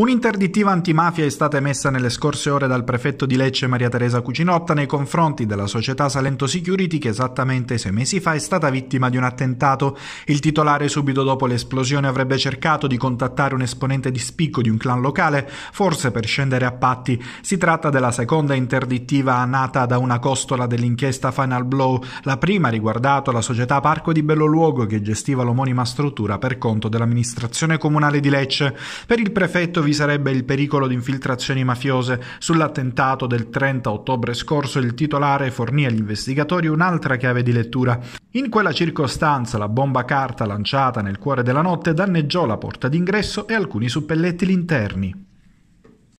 Un'interdittiva antimafia è stata emessa nelle scorse ore dal prefetto di Lecce Maria Teresa Cucinotta nei confronti della società Salento Security che esattamente sei mesi fa è stata vittima di un attentato. Il titolare subito dopo l'esplosione avrebbe cercato di contattare un esponente di spicco di un clan locale, forse per scendere a patti. Si tratta della seconda interdittiva nata da una costola dell'inchiesta Final Blow. La prima ha riguardato la società Parco di Belloluogo che gestiva l'omonima struttura per conto dell'amministrazione comunale di Lecce. Per il prefetto vi sarebbe il pericolo di infiltrazioni mafiose. Sull'attentato del 30 ottobre scorso il titolare fornì agli investigatori un'altra chiave di lettura. In quella circostanza la bomba carta lanciata nel cuore della notte danneggiò la porta d'ingresso e alcuni suppellettili interni.